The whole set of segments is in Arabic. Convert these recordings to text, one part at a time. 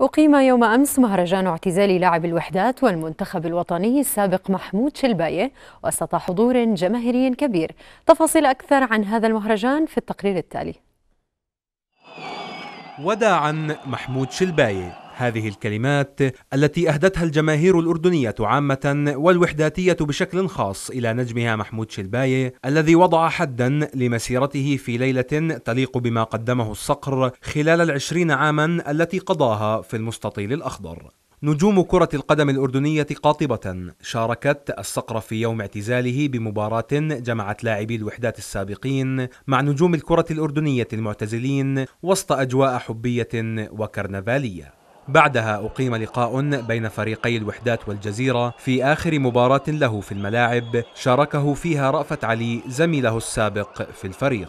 أقيم يوم أمس مهرجان اعتزال لاعب الوحدات والمنتخب الوطني السابق محمود شلباية وسط حضور جماهيري كبير تفاصيل أكثر عن هذا المهرجان في التقرير التالي وداعا محمود شلباية هذه الكلمات التي أهدتها الجماهير الأردنية عامة والوحداتية بشكل خاص إلى نجمها محمود شلباية الذي وضع حدا لمسيرته في ليلة تليق بما قدمه الصقر خلال العشرين عاما التي قضاها في المستطيل الأخضر نجوم كرة القدم الأردنية قاطبة شاركت الصقر في يوم اعتزاله بمباراة جمعت لاعبي الوحدات السابقين مع نجوم الكرة الأردنية المعتزلين وسط أجواء حبية وكرنفالية بعدها أقيم لقاء بين فريقي الوحدات والجزيرة في آخر مباراة له في الملاعب شاركه فيها رأفت علي زميله السابق في الفريق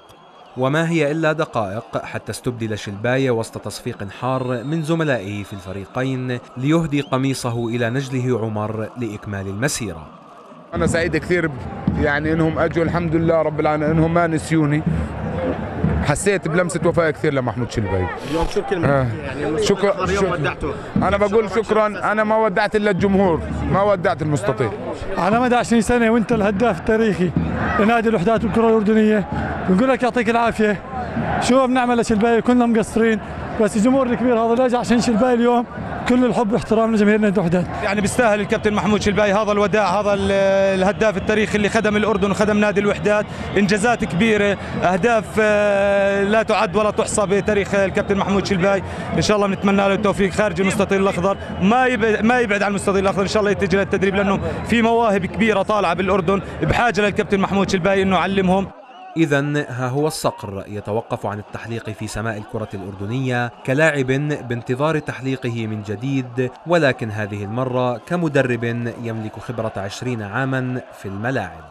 وما هي إلا دقائق حتى استبدل شلباية وسط تصفيق حار من زملائه في الفريقين ليهدي قميصه إلى نجله عمر لإكمال المسيرة أنا سعيد كثير يعني إنهم أجوا الحمد لله رب العالمين إنهم ما نسيوني حسيت بلمسه وفاء كثير لمحمود شلبي اليوم شو الكلمه آه. يعني شكرا شكر ودعته انا بقول شكرا انا ما ودعت الا الجمهور ما ودعت المستطيل على مدى 20 سنه وانت الهداف التاريخي لنادي الوحدات والكره الاردنيه بنقول لك يعطيك العافيه شو بنعمل لشلبي كلنا مقصرين بس الجمهور الكبير هذا اللي اجى عشان شلبي اليوم كل الحب واحترام لجماهيرنا الوحدات يعني بيستاهل الكابتن محمود شلباي هذا الوداع هذا الهداف التاريخي اللي خدم الاردن وخدم نادي الوحدات انجازات كبيره اهداف آه، لا تعد ولا تحصى بتاريخ الكابتن محمود شلباي ان شاء الله بنتمنى له التوفيق خارج المستطيل الاخضر ما يبعد ما يبعد عن المستطيل الاخضر ان شاء الله يتجه للتدريب لانه في مواهب كبيره طالعه بالاردن بحاجه للكابتن محمود شلباي انه يعلمهم إذا ها هو الصقر يتوقف عن التحليق في سماء الكرة الأردنية كلاعب بانتظار تحليقه من جديد ولكن هذه المرة كمدرب يملك خبرة عشرين عاما في الملاعب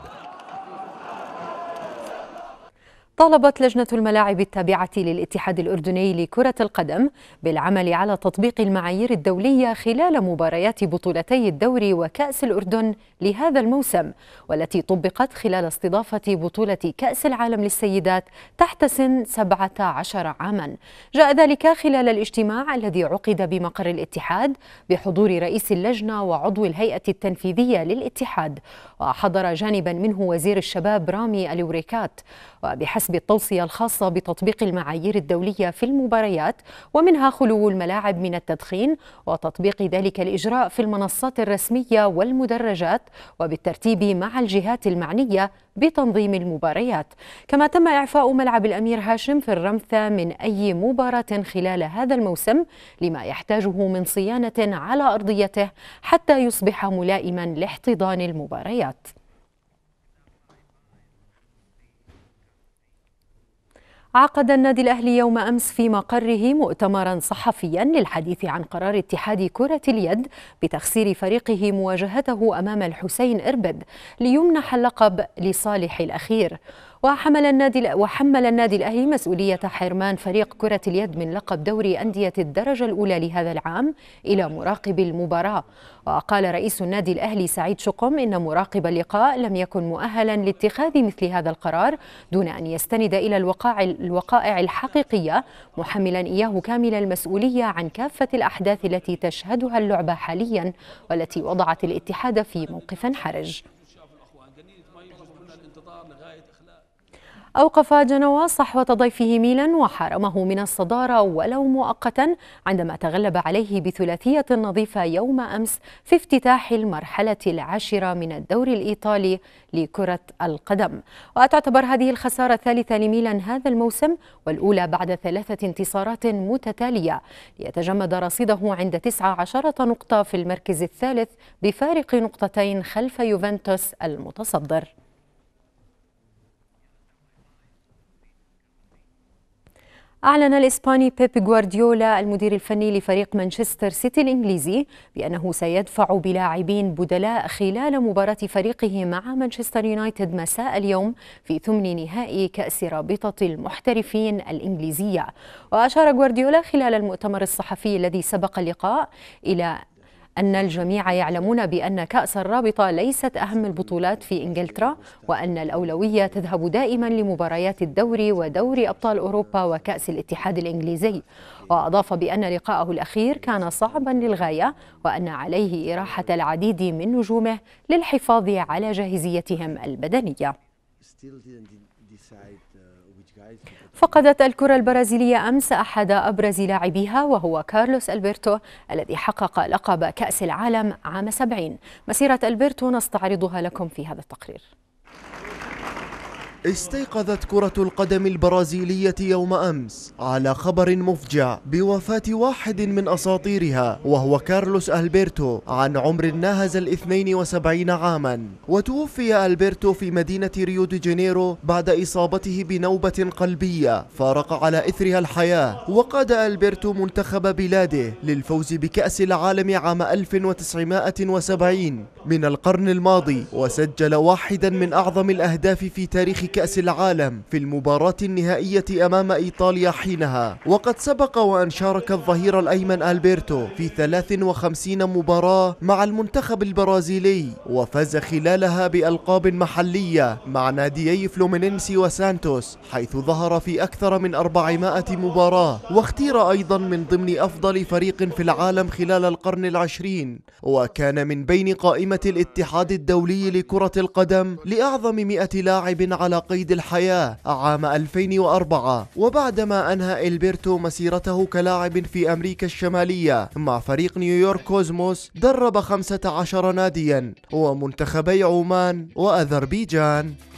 طالبت لجنة الملاعب التابعة للاتحاد الأردني لكرة القدم بالعمل على تطبيق المعايير الدولية خلال مباريات بطولتي الدوري وكأس الأردن لهذا الموسم والتي طبقت خلال استضافة بطولة كأس العالم للسيدات تحت سن 17 عاما جاء ذلك خلال الاجتماع الذي عقد بمقر الاتحاد بحضور رئيس اللجنة وعضو الهيئة التنفيذية للاتحاد وحضر جانبا منه وزير الشباب رامي الوريكات وبحسب حسب التوصية الخاصة بتطبيق المعايير الدولية في المباريات ومنها خلو الملاعب من التدخين وتطبيق ذلك الإجراء في المنصات الرسمية والمدرجات وبالترتيب مع الجهات المعنية بتنظيم المباريات كما تم إعفاء ملعب الأمير هاشم في الرمثة من أي مباراة خلال هذا الموسم لما يحتاجه من صيانة على أرضيته حتى يصبح ملائما لاحتضان المباريات عقد النادي الأهلي يوم أمس في مقره مؤتمرا صحفيا للحديث عن قرار اتحاد كرة اليد بتخسير فريقه مواجهته أمام الحسين إربد ليمنح اللقب لصالح الأخير وحمل النادي وحمل النادي الاهلي مسؤوليه حرمان فريق كره اليد من لقب دوري انديه الدرجه الاولى لهذا العام الى مراقب المباراه وقال رئيس النادي الاهلي سعيد شقم ان مراقب اللقاء لم يكن مؤهلا لاتخاذ مثل هذا القرار دون ان يستند الى الوقائع الوقائع الحقيقيه محملا اياه كامل المسؤوليه عن كافه الاحداث التي تشهدها اللعبه حاليا والتي وضعت الاتحاد في موقف حرج أوقف جنوا صحوة ضيفه ميلا وحرمه من الصدارة ولو مؤقتا عندما تغلب عليه بثلاثية نظيفة يوم أمس في افتتاح المرحلة العاشرة من الدور الإيطالي لكرة القدم وتعتبر هذه الخسارة الثالثة لميلان هذا الموسم والأولى بعد ثلاثة انتصارات متتالية ليتجمد رصيده عند 19 نقطة في المركز الثالث بفارق نقطتين خلف يوفنتوس المتصدر أعلن الإسباني بيب غوارديولا المدير الفني لفريق مانشستر سيتي الإنجليزي بأنه سيدفع بلاعبين بدلاء خلال مباراة فريقه مع مانشستر يونايتد مساء اليوم في ثمن نهائي كأس رابطة المحترفين الإنجليزية وأشار غوارديولا خلال المؤتمر الصحفي الذي سبق اللقاء إلى أن الجميع يعلمون بأن كأس الرابطة ليست أهم البطولات في إنجلترا وأن الأولوية تذهب دائما لمباريات الدوري ودوري أبطال أوروبا وكأس الاتحاد الإنجليزي وأضاف بأن لقاءه الأخير كان صعبا للغاية وأن عليه إراحة العديد من نجومه للحفاظ على جاهزيتهم البدنية. فقدت الكرة البرازيلية أمس أحد أبرز لاعبيها وهو كارلوس ألبرتو الذي حقق لقب كأس العالم عام 70 مسيرة ألبرتو نستعرضها لكم في هذا التقرير استيقظت كرة القدم البرازيلية يوم أمس على خبر مفجع بوفاة واحد من أساطيرها وهو كارلوس ألبرتو عن عمر ناهز ال 72 عاما وتوفي ألبرتو في مدينة ريو دي جانيرو بعد إصابته بنوبة قلبية فارق على إثرها الحياة وقاد ألبرتو منتخب بلاده للفوز بكأس العالم عام 1970 من القرن الماضي وسجل واحدا من أعظم الأهداف في تاريخ كأس العالم في المباراة النهائية أمام إيطاليا حينها وقد سبق وأن شارك الظهير الأيمن ألبيرتو في 53 مباراة مع المنتخب البرازيلي وفاز خلالها بألقاب محلية مع ناديي فلومينينسي وسانتوس حيث ظهر في أكثر من 400 مباراة واختير أيضا من ضمن أفضل فريق في العالم خلال القرن العشرين وكان من بين قائمة قائمة الاتحاد الدولي لكرة القدم لأعظم 100 لاعب على قيد الحياة عام 2004 وبعدما أنهى إلبرتو مسيرته كلاعب في أمريكا الشمالية مع فريق نيويورك كوزموس درب 15 ناديا ومنتخبي عمان وأذربيجان